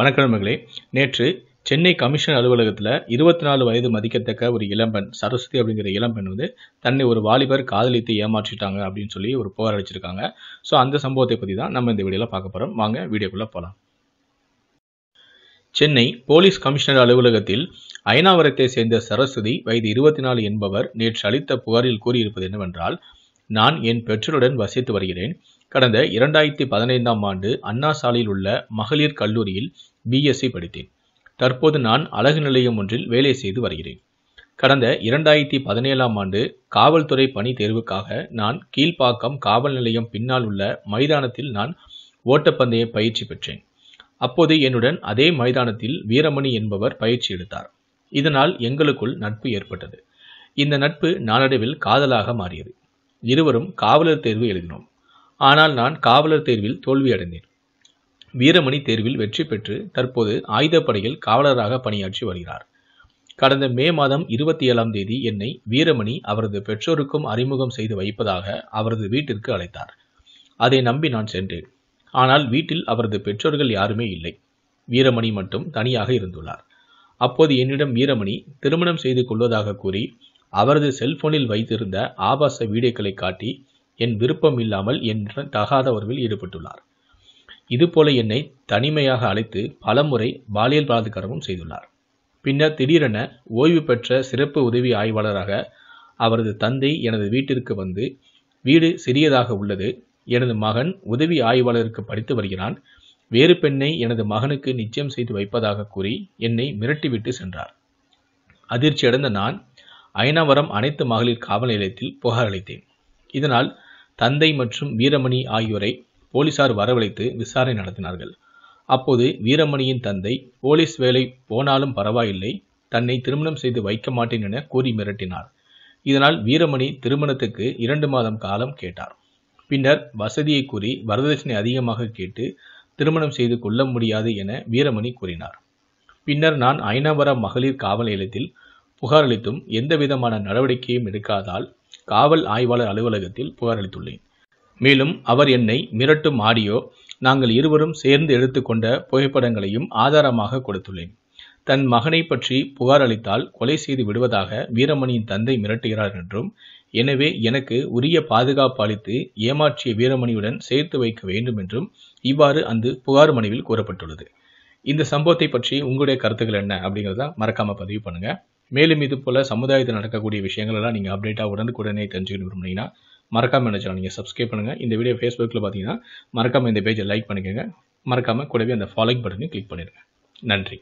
வணக்கிழமைகளே நேற்று சென்னை கமிஷன் அலுவலகத்தில் இருபத்தி நாலு வயது மதிக்கத்தக்க ஒரு இளம்பெண் சரஸ்வதி அப்படிங்கிற இளம்பெண் வந்து தன்னை ஒரு வாலிபர் காதலித்து ஏமாற்றிட்டாங்க அப்படின்னு சொல்லி ஒரு புகார் அடிச்சிருக்காங்க ஸோ அந்த சம்பவத்தை பற்றி தான் நம்ம இந்த வீடியோவில் பார்க்க போகிறோம் வாங்க வீடியோக்குள்ளே போகலாம் சென்னை போலீஸ் கமிஷனர் அலுவலகத்தில் ஐநாவரத்தை சேர்ந்த சரஸ்வதி வயது இருபத்தி நாலு என்பவர் நேற்று அளித்த புகாரில் கூறியிருப்பது என்னவென்றால் நான் என் பெற்றோருடன் வசித்து வருகிறேன் கடந்த இரண்டாயிரத்தி பதினைந்தாம் ஆண்டு அண்ணா சாலையில் உள்ள மகளிர் கல்லூரியில் பிஎஸ்சி e படித்தேன் தற்போது நான் அழகு நிலையம் ஒன்றில் வேலை செய்து வருகிறேன் கடந்த இரண்டாயிரத்தி பதினேழாம் ஆண்டு காவல்துறை பணி தேர்வுக்காக நான் கீழ்ப்பாக்கம் காவல் நிலையம் பின்னால் உள்ள மைதானத்தில் நான் ஓட்டப்பந்தய பயிற்சி பெற்றேன் அப்போது என்னுடன் அதே மைதானத்தில் வீரமணி என்பவர் பயிற்சி எடுத்தார் இதனால் எங்களுக்குள் நட்பு ஏற்பட்டது இந்த நட்பு நாளடைவில் காதலாக மாறியது இருவரும் காவலர் தேர்வு எழுதினோம் ஆனால் நான் காவலர் தேர்வில் தோல்வியடைந்தேன் வீரமணி தேர்வில் வெற்றி பெற்று தற்போது ஆயுதப்படையில் காவலராக பணியாற்றி வருகிறார் கடந்த மே மாதம் இருபத்தி ஏழாம் தேதி என்னை வீரமணி அவரது பெற்றோருக்கும் அறிமுகம் செய்து வைப்பதாக அவரது வீட்டிற்கு அழைத்தார் அதை நம்பி நான் சென்றேன் ஆனால் வீட்டில் அவரது பெற்றோர்கள் யாருமே இல்லை வீரமணி மட்டும் தனியாக இருந்துள்ளார் அப்போது என்னிடம் வீரமணி திருமணம் செய்து கொள்வதாக கூறி அவரது செல்போனில் வைத்திருந்த ஆபாச வீடியோக்களை காட்டி என் விருப்பம் இல்லாமல் என்ற தகாத உறவில் ஈடுபட்டுள்ளார் இதுபோல என்னை தனிமையாக அழைத்து பலமுறை பாலியல் பலாத்காரமும் செய்துள்ளார் பின்னர் திடீரென ஓய்வு பெற்ற சிறப்பு உதவி ஆய்வாளராக அவரது தந்தை எனது வீட்டிற்கு வந்து வீடு சிறியதாக உள்ளது எனது மகன் உதவி ஆய்வாளருக்கு படித்து வருகிறான் வேறு பெண்ணை எனது மகனுக்கு நிச்சயம் செய்து வைப்பதாக கூறி என்னை மிரட்டிவிட்டு சென்றார் அதிர்ச்சியடைந்த நான் அயனாவரம் அனைத்து மகளிர் காவல் நிலையத்தில் புகார் அளித்தேன் இதனால் தந்தை மற்றும் வீரமணி ஆகியோரை போலீசார் வரவழைத்து விசாரணை நடத்தினார்கள் அப்போது வீரமணியின் தந்தை போலீஸ் வேலை போனாலும் பரவாயில்லை தன்னை திருமணம் செய்து வைக்க மாட்டேன் என கூறி மிரட்டினார் இதனால் வீரமணி திருமணத்துக்கு இரண்டு மாதம் காலம் கேட்டார் பின்னர் வசதியை கூறி வரதட்சணை அதிகமாக கேட்டு திருமணம் செய்து கொள்ள முடியாது என வீரமணி கூறினார் பின்னர் நான் ஐநாவரம் மகளிர் காவல் நிலையத்தில் புகாரளித்தும் எந்தவிதமான நடவடிக்கையும் எடுக்காதால் காவல் ஆய்வாளர் அலுவலகத்தில் புகாரளித்துள்ளேன் மேலும் அவர் என்னை மிரட்டும் ஆடியோ நாங்கள் இருவரும் சேர்ந்து எடுத்துக்கொண்ட புகைப்படங்களையும் ஆதாரமாக கொடுத்துள்ளேன் தன் மகனை பற்றி புகார் அளித்தால் கொலை செய்து விடுவதாக வீரமணியின் தந்தை மிரட்டுகிறார் என்றும் எனவே எனக்கு உரிய பாதுகாப்பு அளித்து ஏமாற்றிய வீரமணியுடன் சேர்த்து வைக்க வேண்டும் என்றும் இவ்வாறு அந்த புகார் மனுவில் கூறப்பட்டுள்ளது இந்த சம்பவத்தை பற்றி உங்களுடைய கருத்துக்கள் என்ன அப்படிங்கிறத மறக்காம பதிவு பண்ணுங்க மேலும் இது போல் சமுதாயத்தில் நடக்கக்கூடிய விஷயங்களெல்லாம் நீங்கள் அப்டேட்டாக உடனுக்குடனே தெரிஞ்சுக்கணும் விரும்புனீங்கன்னா மறக்காமல் நினைச்சா நீங்கள் சப்ஸ்கிரைப் பண்ணுங்கள் இந்த வீடியோ ஃபேஸ்புக்கில் பார்த்தீங்கன்னா மறக்காமல் இந்த பேஜை லைக் பண்ணிக்கோங்க மறக்காமல் கூடவே அந்த ஃபாலோயிங் பட்டனையும் கிளிக் பண்ணிடுங்க நன்றி